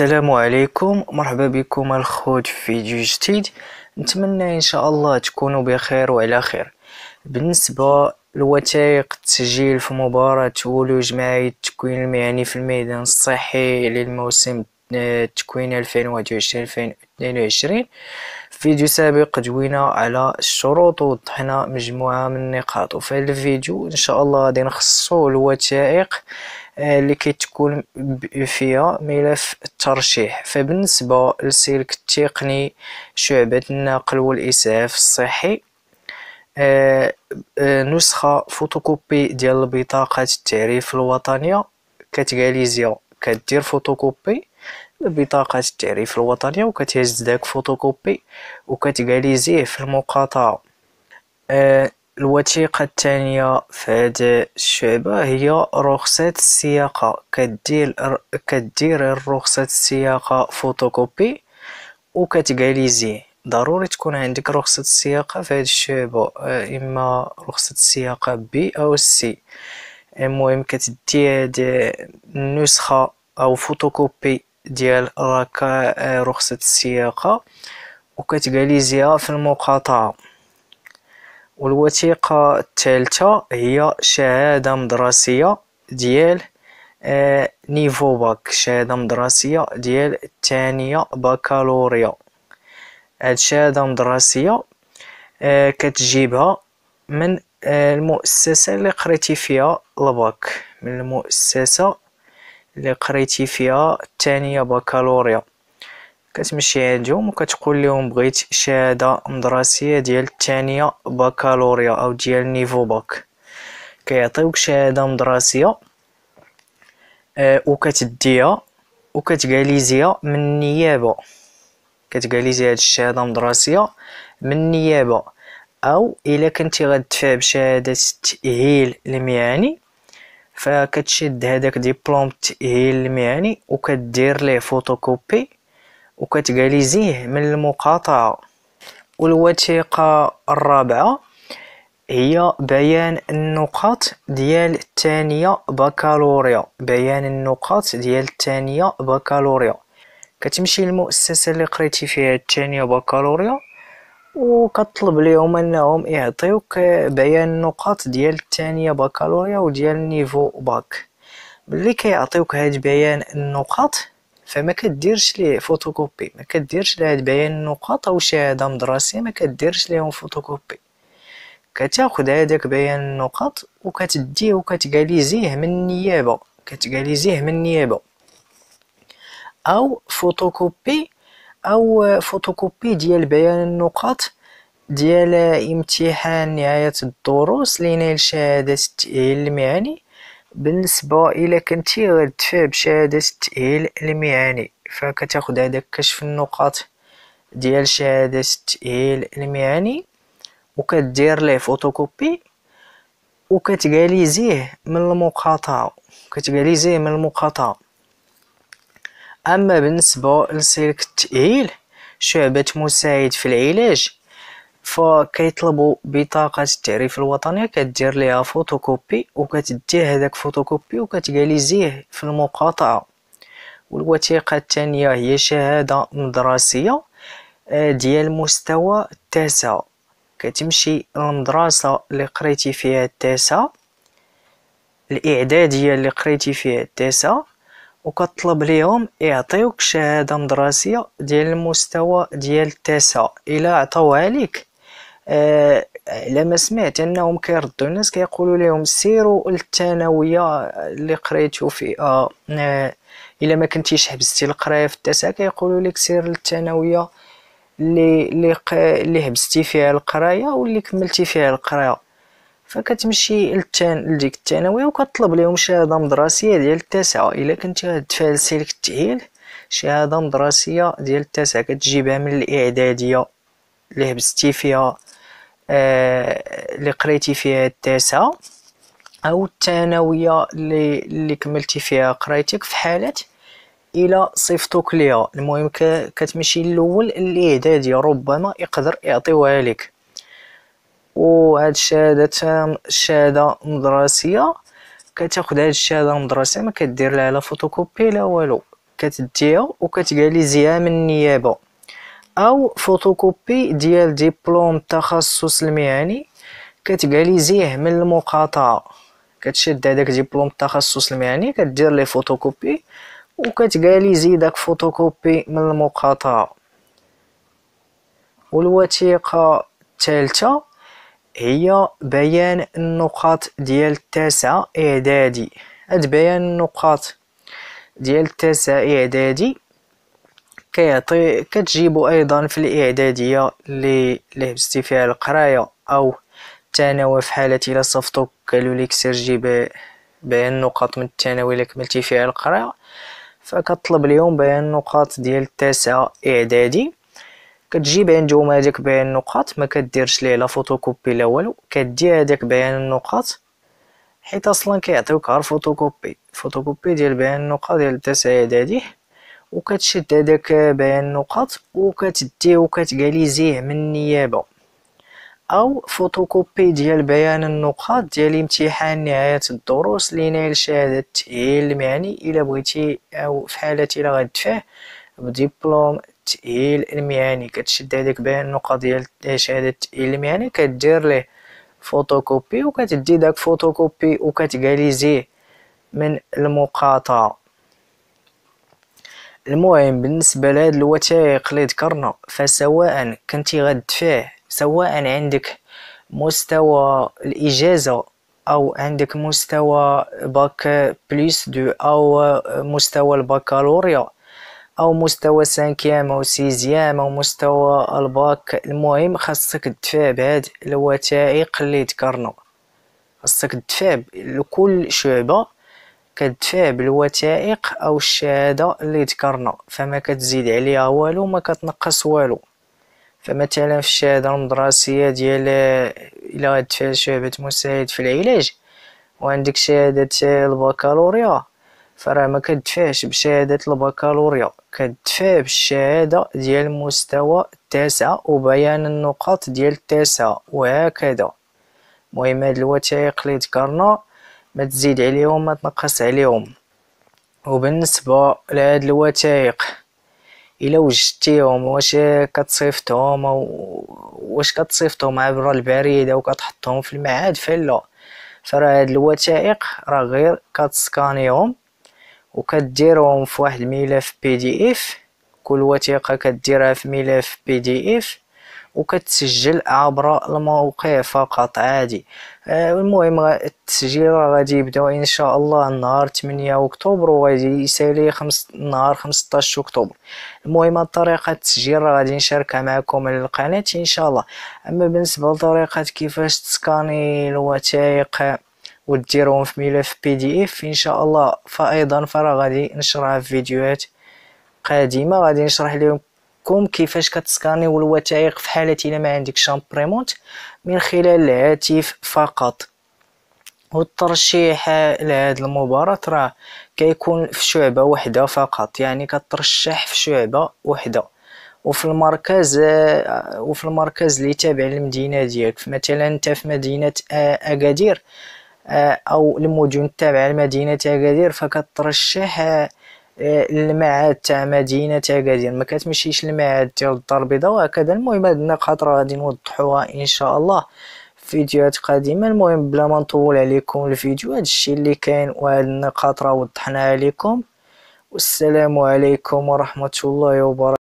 السلام عليكم مرحبا بكم الخوت في فيديو جديد نتمنى ان شاء الله تكونوا بخير وعلى خير بالنسبه لوثائق التسجيل في مباراة ولو جماعي التكوين المهني في الميدان الصحي للموسم التكوين 2021-2022 فيديو سابق دوينا على الشروط وضحنا مجموعة من النقاط وفي الفيديو ان شاء الله غادي نخصو الوثائق اللي كتكون فيها ملف الترشيح فبالنسبة للسلك التقني شعبة النقل والإسعاف الصحي آه، آه، نسخة فوتوكوبي ديال بطاقة التعريف الوطنية كتغاليزيا كدير فوتوكوبي بطاقة التعريف الوطنية وكتهز داك فوتوكوبي وكتغاليزيه في المقاطعة آه، الوثيقة الثانية فهاد الشعبة هي رخصة السياقة كدير كدير رخصة السياقة فوتوكوبي وكتقاليزي ضروري تكون عندك رخصة السياقة في هذه الشعبة آه، اما رخصة السياقة بي او سي المهم كتدي هاد النسخة او فوتوكوبي ديال آه، رخصة السياقة وكتقاليزيها في المقاطعة والوثيقة الثالثة هي شهادة مدرسية ديال آه نيفو باك شهادة مدرسية ديال الثانية بكالوريا هاد الشهادة مدرسية آه كتجيبها من آه المؤسسة اللي قريتي فيها الباك من المؤسسة اللي قريتي فيها الثانية بكالوريا كتمشي عندهم وكتقول لهم بغيت شهاده مدرسيه ديال الثانيه بكالوريا او ديال نيفو باك كيعطيوك شهاده مدرسيه آه، وكتديها وكتجاليزيها من النيابه كتجاليزي هاد الشهاده مدرسيه من النيابه او الا كنتي غدفع بشهاده التاهيل المهني فكتشد هداك ديبلوم التاهيل المهني وكدير ليه فوتوكوبي وكتغاليزيه من المقاطعة والوثيقة الرابعة هي بيان النقاط ديال الثانية بكالوريا بيان النقاط ديال الثانية بكالوريا كتمشي للمؤسسة اللي قريتي فيها الثانية بكالوريا وكطلب ليهم انهم يعطيوك بيان النقاط ديال الثانية بكالوريا وديال النيفو باك ملي كيعطيوك هاد بيان النقاط فما كديرش ليه فوتوكوبي ما كديرش ليه بيان النقاط او شهاده مدرسيه ما كديرش ليهم فوتوكوبي كتاخد هذاك بيان النقاط وكتديه وكتقاليزيه من النيابه كتقاليزيه من النيابه او فوتوكوبي او فوتوكوبي ديال بيان النقاط ديال امتحان نهايه الدروس لنيل شهاده التاهيل المهني بالنسبة الى كنتي غتدفع بشهادة التأهيل المهني فكتاخد هداك كشف النقاط ديال شهادة التأهيل المهني وكدير ليه فوتوكوبي وكتقاليزيه من المقاطعة كتقاليزيه من المقاطعة اما بالنسبة لسلك التأهيل شعبة مساعد في العلاج فكيطلبوا بطاقه التعريف الوطنيه كدير ليها فوتوكوبي وكتديه هذاك فوتوكوبي وكتجاليزيه في المقاطعه والوثيقه الثانيه هي شهاده مدرسيه آه، ديال مستوى التاسع كتمشي المدرسه اللي قريتي فيها التاسع الاعداديه اللي قريتي فيها التاسع وكطلب ليهم يعطيوك شهاده مدرسيه ديال المستوى ديال التاسع الا عطاوها عليك آه، لما سمعت انهم كيردوا الناس كيقولوا لهم سيروا للثانويه اللي قريتو فيها آه، الا ما كنتيش حبستي القرايه في التاسعه كيقولوا لك سير للثانويه اللي اللي اللي حبستي فيها القرايه واللي كملتي فيها القرايه فكتمشي للتان لديك الثانويه وكطلب لهم شهاده مدرسيه ديال التاسعه الا كنتي غتفالسي لك التاهيل شهاده مدرسيه ديال التاسعه كتجيبها من الاعداديه اللي حبستي فيها آه، اللي قريتي فيها التاسعة او الثانويه اللي اللي كملتي فيها قرايتك في حاله الى صيفطوك ليها المهم كتمشي الاول الاعدادي ربما يقدر يعطيوها لك وهاد الشهاده الشهاده مدرسيه كتاخد هاد الشهاده المدرسيه ما كدير لها لا فوتوكوبي لا والو كتديها زيها من النيابه او فوتوكوبي ديال ديبلوم التخصص المهني زيه من المقاطعه كتشد هذاك ديبلوم التخصص المهني كدير ليه فوتوكوبي زي داك فوتوكوبي من المقاطعه والوثيقه الثالثه هي بيان النقاط ديال التاسع اعدادي هاد بيان النقاط ديال التاسع اعدادي كيعطي كتجيبو ايضا في الاعداديه اللي لهبستي فيها القرايه او الثانوي في حاله الا صفتو قالوا لك سيرجي بيان نقاط من الثانوي الى كملتي فيها القرايه فكطلب اليوم بيان نقاط ديال التاسعه اعدادي كتجيب عندهم هذاك بيان النقاط ما كديرش ليه لا فوتوكوبي لا والو كدير هذاك بيان النقاط حيت اصلا كيعطيوك غير فوتوكوبي فوتوكوبي ديال بيان النقاط ديال التاسعه اعدادي وكتشد هداك بيان النقط وكتديه وكتكاليزيه من النيابه او فوتوكوبي ديال بيان النقاط ديال امتحان نهايه الدروس اللي نايل شهاده التاهيل المهني الا بغيتي او في حاله الا غدفيه بدبلوم التاهيل المهني كتشد هذيك بيان النقاط ديال شهاده التاهيل المهني كدير ليه فوتوكوبي وكتدي داك فوتوكوبي وكتكاليزيه من المقاطعه المهم بالنسبة لهاد الوثائق اللي ذكرنا فسواء كنتي فيه سواء عندك مستوى الإجازة أو عندك مستوى باك بليس دو أو مستوى البكالوريا أو مستوى سانكيام أو سيزيام أو مستوى الباك المهم خاصك تدفع بهاد الوثائق اللي ذكرنا خاصك تدفع لكل شعبة كتدفع بالوثائق او الشهاده اللي ذكرنا فما كتزيد عليها والو ما كتنقص والو فمثلا في الشهاده المدرسيه ديال الا دفع شعبه مساعد في العلاج وعندك شهاده البكالوريا فراه ما كتدفعش بشهاده البكالوريا كتدفع بالشهاده ديال المستوى التاسعة وبيان النقاط ديال التاسعة وهكذا المهم هاد الوثائق اللي ذكرنا ما تزيد عليهم ما تنقص عليهم وبالنسبه لهاد الوثائق الا وجدتيهم واش كتصيفطهم واش كتصيفطهم عبر البريد او كتحطهم في المعاد فلا فراه هاد الوثائق راه غير كتسكانيهم وكديرهم في واحد الملف بي دي اف كل وثيقه كديرها في ملف بي دي اف وكتسجل عبر الموقع فقط عادي آه، المهم التسجيل غادي يبدا ان شاء الله نهار 8 اكتوبر وغادي يسالي خمس نهار 15 اكتوبر المهم الطريقه التسجيل غادي نشاركها معكم على القناه ان شاء الله اما بالنسبه لطريقه كيفاش تسكاني الوثائق وديرهم في ملف بي دي اف ان شاء الله فايضا فراه غادي نشرها في فيديوهات قادمه غادي نشرح لكم لكم كيفاش كتسكانيو الوثائق في حالة الا ما عندك شامبريمونت من خلال الهاتف فقط والترشيح لهاد المباراة راه كيكون في شعبة وحدة فقط يعني كترشح في شعبة وحدة وفي المركز وفي المركز اللي تابع للمدينة ديالك مثلا انت في مدينة اكادير او المدن التابعة لمدينة اكادير فكترشح المعاد تاع مدينه اكادير ما كتمشيش المعاد ديال الدار البيضاء وهكذا المهم هاد النقاط راه غادي نوضحوها ان شاء الله فيديوهات قادمه المهم بلا ما نطول عليكم الفيديو هادشي اللي كاين وهاد النقاط راه وضحناها لكم والسلام عليكم ورحمه الله وبركاته